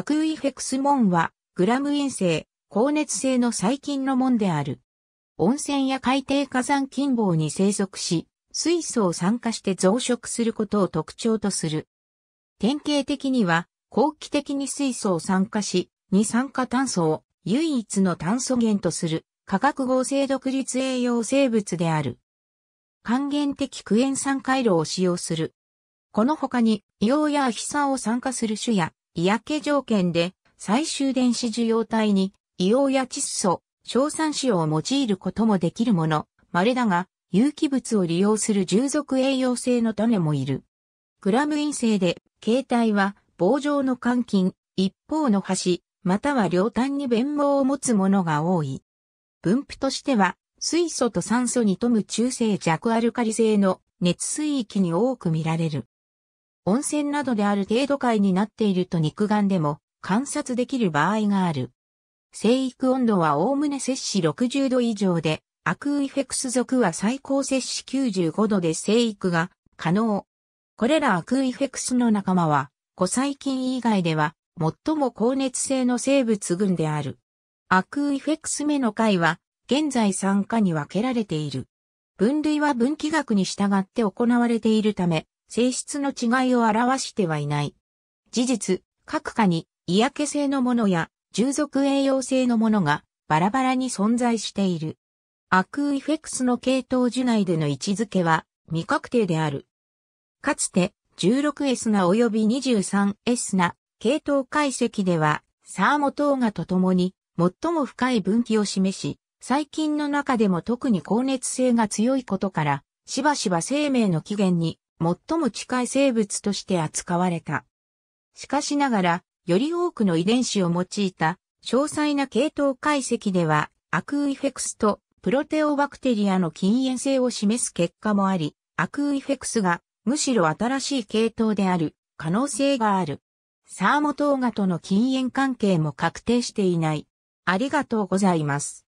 アクウイフェクス門は、グラム陰性、高熱性の細菌の門である。温泉や海底火山近傍に生息し、水素を酸化して増殖することを特徴とする。典型的には、後期的に水素を酸化し、二酸化炭素を唯一の炭素源とする化学合成独立栄養生物である。還元的クエン酸回路を使用する。この他に硫黄やアヒ酸を酸化する種や嫌気条件で最終電子受容体に硫黄や窒素、硝酸塩を用いることもできるもの、稀だが、有機物を利用する従属栄養性の種もいる。グラム陰性で、形態は棒状の肝筋、一方の端、または両端に弁毛を持つものが多い。分布としては、水素と酸素に富む中性弱アルカリ性の熱水域に多く見られる。温泉などである程度界になっていると肉眼でも観察できる場合がある。生育温度はおおむね摂氏60度以上で、アクーイフェクス属は最高摂氏95度で生育が可能。これらアクーイフェクスの仲間は、古細菌以外では最も高熱性の生物群である。アクーイフェクス目の回は、現在3加に分けられている。分類は分岐学に従って行われているため、性質の違いを表してはいない。事実、各科に嫌気性のものや従属栄養性のものがバラバラに存在している。アクーイフェクスの系統樹内での位置づけは未確定である。かつて 16S な及び 23S な系統解析ではサーモトーガと共に最も深い分岐を示し、細菌の中でも特に高熱性が強いことから、しばしば生命の起源に最も近い生物として扱われた。しかしながら、より多くの遺伝子を用いた詳細な系統解析では、アクーイフェクスとプロテオバクテリアの禁煙性を示す結果もあり、アクーイフェクスがむしろ新しい系統である可能性がある。サーモトーガとの禁煙関係も確定していない。ありがとうございます。